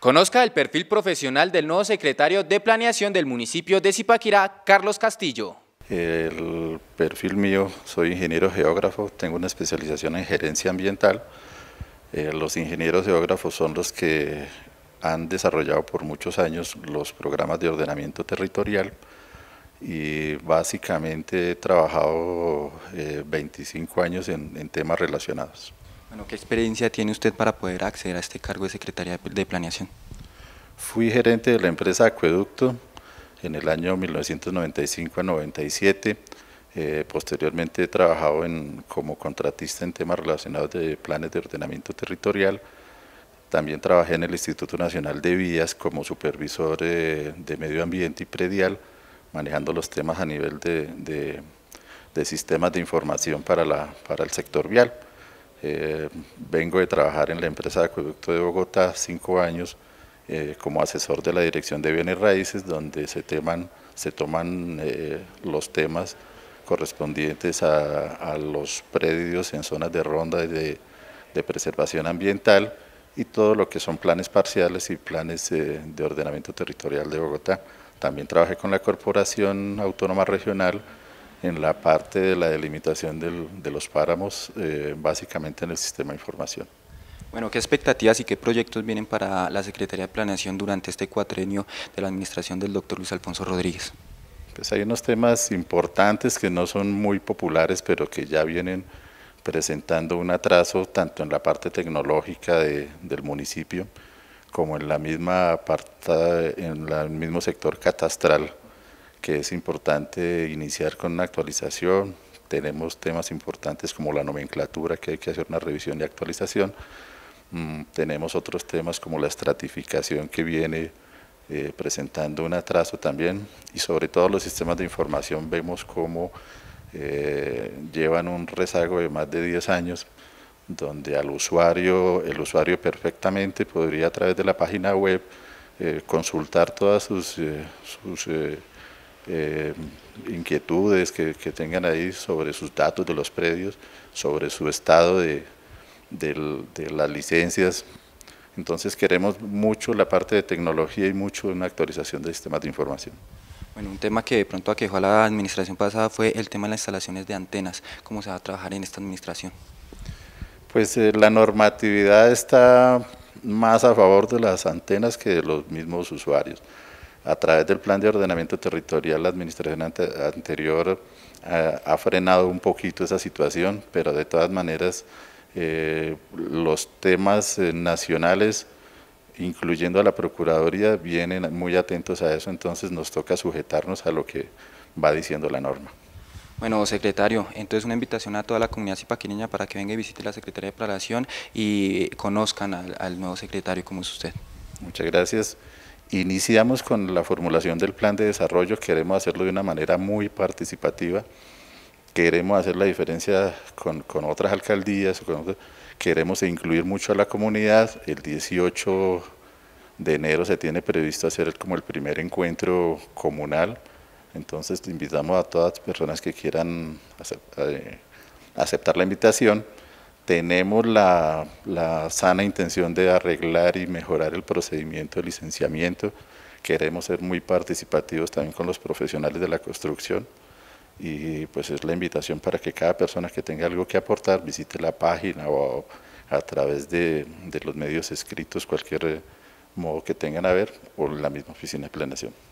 Conozca el perfil profesional del nuevo secretario de Planeación del municipio de Zipaquirá, Carlos Castillo. El perfil mío, soy ingeniero geógrafo, tengo una especialización en gerencia ambiental. Eh, los ingenieros geógrafos son los que han desarrollado por muchos años los programas de ordenamiento territorial y básicamente he trabajado 25 eh, años en temas relacionados. Bueno, ¿qué experiencia tiene usted para poder acceder a este cargo de Secretaría de planeación? Fui gerente de la empresa Acueducto en el año 1995 a 97. Eh, posteriormente he trabajado en, como contratista en temas relacionados de planes de ordenamiento territorial. También trabajé en el Instituto Nacional de Vías como supervisor eh, de medio ambiente y predial, manejando los temas a nivel de, de sistemas de información para, la, para el sector vial. Eh, vengo de trabajar en la empresa de Acueducto de Bogotá cinco años eh, como asesor de la Dirección de Bienes Raíces, donde se, se toman eh, los temas correspondientes a, los predios en zonas de ronda de, de, preservación ambiental y todo lo que son planes parciales y planes de ordenamiento territorial de Bogotá. También trabajé con la Corporación Autónoma Regional, en la parte de la delimitación de los páramos, eh, básicamente en el sistema de información. Bueno, ¿qué expectativas y qué proyectos vienen para la Secretaría de Planeación durante este cuatrenio de la administración del doctor Luis Alfonso Rodríguez? Pues hay unos temas importantes que no son muy populares, pero que ya vienen presentando un atraso tanto en la parte tecnológica del municipio como en la misma parte, en el mismo sector catastral que es importante iniciar con una actualización. Tenemos temas importantes como la nomenclatura, que hay que hacer una revisión y actualización. Mm, tenemos otros temas como la estratificación que viene eh, presentando un atraso también. Y sobre todo los sistemas de información vemos cómo eh, llevan un rezago de más de 10 años donde al usuario, el usuario perfectamente podría a través de la página web eh, consultar todas sus eh, inquietudes que, tengan ahí sobre sus datos de los predios, sobre su estado de, las licencias. Entonces queremos mucho la parte de tecnología y mucho una actualización de sistemas de información. Bueno, un tema que de pronto aquejó a la administración pasada fue el tema de las instalaciones de antenas. ¿Cómo se va a trabajar en esta administración? Pues eh, la normatividad está más a favor de las antenas que de los mismos usuarios a través del plan de ordenamiento territorial la administración anterior eh, ha frenado un poquito esa situación, pero de todas maneras eh, los temas eh, nacionales, incluyendo a la Procuraduría, vienen muy atentos a eso, entonces nos toca sujetarnos a lo que va diciendo la norma. Bueno, secretario, entonces una invitación a toda la comunidad zipaquineña para que venga y visite la Secretaría de Planación y conozcan al, al nuevo secretario como es usted. Muchas gracias. Iniciamos con la formulación del plan de desarrollo, queremos hacerlo de una manera muy participativa, queremos hacer la diferencia con, otras alcaldías, queremos incluir mucho a la comunidad. El 18 de enero se tiene previsto hacer como el primer encuentro comunal, entonces invitamos a todas las personas que quieran eh, aceptar la invitación tenemos la, sana intención de arreglar y mejorar el procedimiento de licenciamiento. Queremos ser muy participativos también con los profesionales de la construcción y pues es la invitación para que cada persona que tenga algo que aportar visite la página o a través de, los medios escritos, cualquier modo que tengan a ver, o la misma oficina de planeación.